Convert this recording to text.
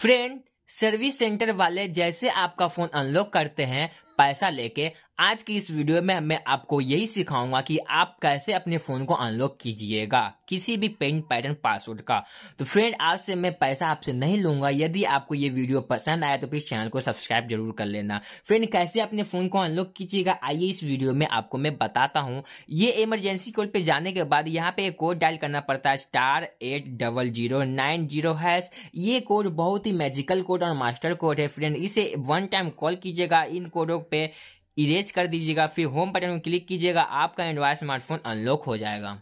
friend service centre वाले जैसे आपका फोन अनलॉक करते हैं पैसा लेके आज की इस वीडियो में मैं आपको यही सिखाऊंगा कि आप कैसे अपने फ़ोन को अनलॉक कीजिएगा किसी भी पेन पैटर्न पासवर्ड का तो फ्रेंड आज से मैं पैसा आपसे नहीं लूंगा यदि आपको ये वीडियो पसंद आया तो प्लीज़ चैनल को सब्सक्राइब जरूर कर लेना फ्रेंड कैसे अपने फ़ोन को अनलॉक कीजिएगा आइए इस वीडियो में आपको मैं बताता हूँ ये इमरजेंसी कॉल पे जाने के बाद यहाँ पे एक कोड डायल करना पड़ता है star eight double zero nine zero hash ये कोड बहुत ही मेजिकल कोड और मास्टर कोड है फ्रेंड इसे वन टाइम कॉल कीजिएगा इन कोडों पर इरेज कर दीजिएगा फिर होम बटन को क्लिक कीजिएगा आपका एंड्रॉयड स्मार्टफोन अनलॉक हो जाएगा